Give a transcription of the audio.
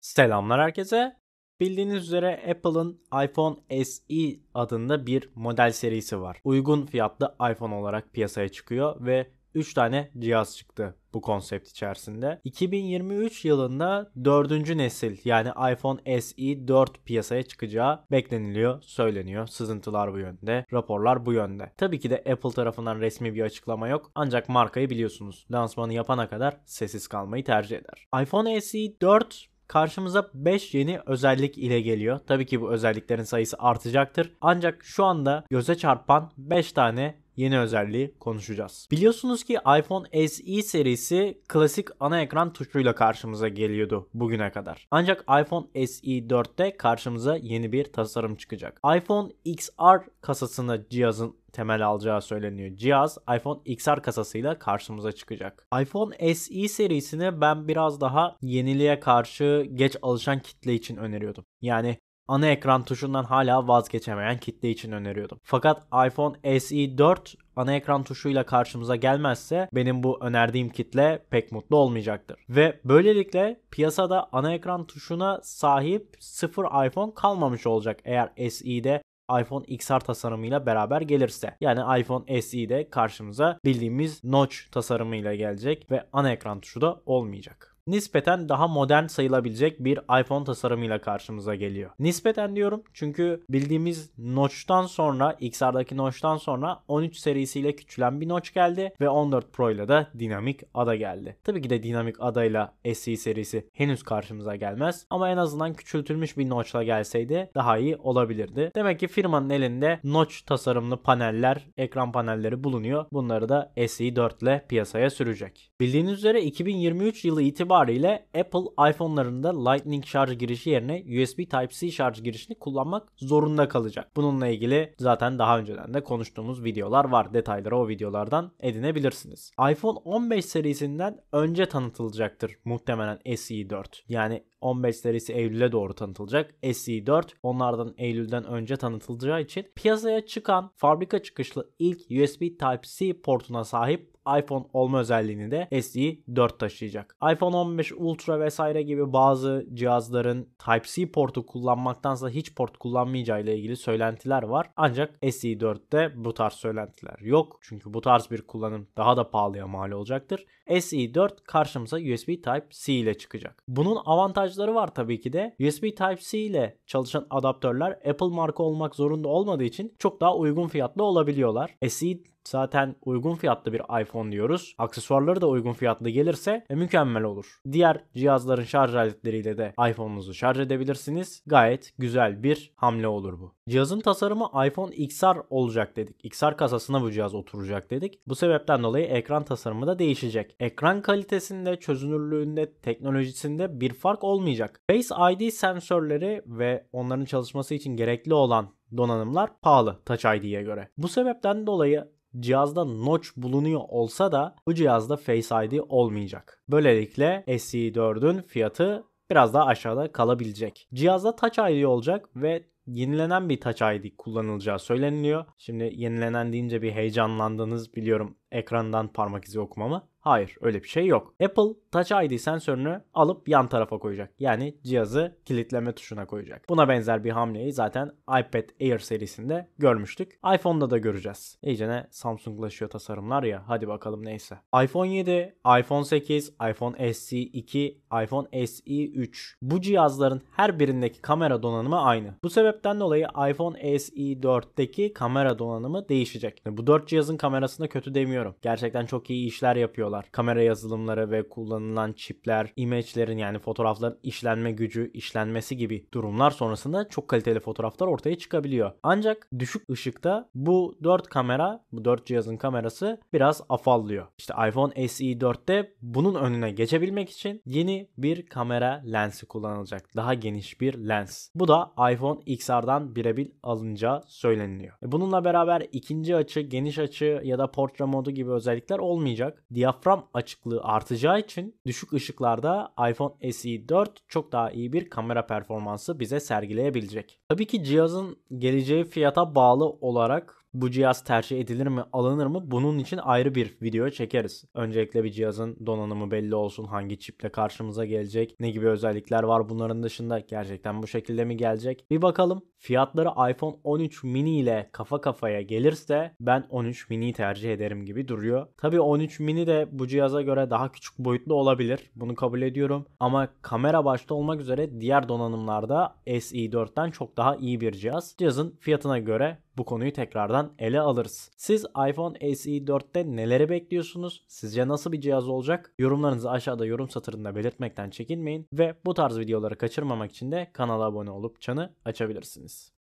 Selamlar herkese. Bildiğiniz üzere Apple'ın iPhone SE adında bir model serisi var. Uygun fiyatlı iPhone olarak piyasaya çıkıyor ve 3 tane cihaz çıktı bu konsept içerisinde. 2023 yılında 4. nesil yani iPhone SE 4 piyasaya çıkacağı bekleniliyor, söyleniyor. Sızıntılar bu yönde, raporlar bu yönde. Tabii ki de Apple tarafından resmi bir açıklama yok. Ancak markayı biliyorsunuz. Lansmanı yapana kadar sessiz kalmayı tercih eder. iPhone SE 4 karşımıza 5 yeni özellik ile geliyor. Tabii ki bu özelliklerin sayısı artacaktır. Ancak şu anda göze çarpan 5 tane yeni özelliği konuşacağız. Biliyorsunuz ki iPhone SE serisi klasik ana ekran tuşuyla karşımıza geliyordu bugüne kadar. Ancak iPhone SE 4'te karşımıza yeni bir tasarım çıkacak. iPhone XR kasasında cihazın temel alacağı söyleniyor. Cihaz iPhone XR kasasıyla karşımıza çıkacak. iPhone SE serisini ben biraz daha yeniliğe karşı geç alışan kitle için öneriyordum. Yani ana ekran tuşundan hala vazgeçemeyen kitle için öneriyordum. Fakat iPhone SE 4 ana ekran tuşuyla karşımıza gelmezse benim bu önerdiğim kitle pek mutlu olmayacaktır. Ve böylelikle piyasada ana ekran tuşuna sahip sıfır iPhone kalmamış olacak eğer SE'de iPhone XR tasarımıyla beraber gelirse. Yani iPhone SE de karşımıza bildiğimiz notch tasarımıyla gelecek ve ana ekran tuşu da olmayacak nispeten daha modern sayılabilecek bir iPhone tasarımıyla karşımıza geliyor. Nispeten diyorum çünkü bildiğimiz Notch'tan sonra XR'daki Notch'tan sonra 13 serisiyle küçülen bir Notch geldi ve 14 Pro ile de dinamik ada geldi. Tabii ki de dinamik ada ile SE serisi henüz karşımıza gelmez ama en azından küçültülmüş bir Notch ile gelseydi daha iyi olabilirdi. Demek ki firmanın elinde Notch tasarımlı paneller, ekran panelleri bulunuyor. Bunları da SE 4 ile piyasaya sürecek. Bildiğiniz üzere 2023 yılı itibariyle itibariyle Apple iPhone'larında Lightning şarj girişi yerine USB Type-C şarj girişini kullanmak zorunda kalacak. Bununla ilgili zaten daha önceden de konuştuğumuz videolar var. Detayları o videolardan edinebilirsiniz. iPhone 15 serisinden önce tanıtılacaktır muhtemelen SE 4. Yani 15 serisi Eylül'e doğru tanıtılacak. SE 4 onlardan Eylül'den önce tanıtılacağı için piyasaya çıkan fabrika çıkışlı ilk USB Type-C portuna sahip iPhone olma özelliğini de SE 4 taşıyacak. iPhone 15 Ultra vesaire gibi bazı cihazların Type-C portu kullanmaktansa hiç port kullanmayacağı ile ilgili söylentiler var. Ancak SE 4'te bu tarz söylentiler yok. Çünkü bu tarz bir kullanım daha da pahalıya mal olacaktır. SE 4 karşımıza USB Type-C ile çıkacak. Bunun avantajları var tabii ki de. USB Type-C ile çalışan adaptörler Apple marka olmak zorunda olmadığı için çok daha uygun fiyatlı olabiliyorlar. SE Zaten uygun fiyatlı bir iPhone diyoruz. Aksesuarları da uygun fiyatlı gelirse e, mükemmel olur. Diğer cihazların şarj aletleriyle de iPhone'unuzu şarj edebilirsiniz. Gayet güzel bir hamle olur bu. Cihazın tasarımı iPhone XR olacak dedik. XR kasasına bu cihaz oturacak dedik. Bu sebepten dolayı ekran tasarımı da değişecek. Ekran kalitesinde, çözünürlüğünde, teknolojisinde bir fark olmayacak. Face ID sensörleri ve onların çalışması için gerekli olan donanımlar pahalı Touch ID'ye göre. Bu sebepten dolayı Cihazda notch bulunuyor olsa da bu cihazda Face ID olmayacak. Böylelikle SE4'ün fiyatı biraz daha aşağıda kalabilecek. Cihazda Touch ID olacak ve yenilenen bir Touch ID kullanılacağı söyleniliyor. Şimdi yenilenen deyince bir heyecanlandınız biliyorum ekrandan parmak izi okumamı. Hayır öyle bir şey yok. Apple Touch ID sensörünü alıp yan tarafa koyacak. Yani cihazı kilitleme tuşuna koyacak. Buna benzer bir hamleyi zaten iPad Air serisinde görmüştük. iPhone'da da göreceğiz. İyice ne Samsung'laşıyor tasarımlar ya. Hadi bakalım neyse. iPhone 7, iPhone 8, iPhone SE 2, iPhone SE 3. Bu cihazların her birindeki kamera donanımı aynı. Bu sebepten dolayı iPhone SE 4'teki kamera donanımı değişecek. Bu 4 cihazın kamerasında kötü demiyorum. Gerçekten çok iyi işler yapıyor yapıyorlar. Kamera yazılımları ve kullanılan çipler, imajların yani fotoğrafların işlenme gücü, işlenmesi gibi durumlar sonrasında çok kaliteli fotoğraflar ortaya çıkabiliyor. Ancak düşük ışıkta bu 4 kamera, bu 4 cihazın kamerası biraz afallıyor. İşte iPhone SE 4'te bunun önüne geçebilmek için yeni bir kamera lensi kullanılacak. Daha geniş bir lens. Bu da iPhone XR'dan birebir alınca söyleniliyor. E bununla beraber ikinci açı, geniş açı ya da portre modu gibi özellikler olmayacak. Diyafram diyafram açıklığı artacağı için düşük ışıklarda iPhone SE 4 çok daha iyi bir kamera performansı bize sergileyebilecek. Tabii ki cihazın geleceği fiyata bağlı olarak bu cihaz tercih edilir mi alınır mı bunun için ayrı bir video çekeriz. Öncelikle bir cihazın donanımı belli olsun hangi çiple karşımıza gelecek ne gibi özellikler var bunların dışında gerçekten bu şekilde mi gelecek bir bakalım. Fiyatları iPhone 13 mini ile kafa kafaya gelirse ben 13 mini tercih ederim gibi duruyor. Tabi 13 mini de bu cihaza göre daha küçük boyutlu olabilir bunu kabul ediyorum ama kamera başta olmak üzere diğer donanımlarda SE4'ten çok daha iyi bir cihaz. Cihazın fiyatına göre bu konuyu tekrardan ele alırız. Siz iPhone SE 4'te neleri bekliyorsunuz? Sizce nasıl bir cihaz olacak? Yorumlarınızı aşağıda yorum satırında belirtmekten çekinmeyin ve bu tarz videoları kaçırmamak için de kanala abone olup çanı açabilirsiniz.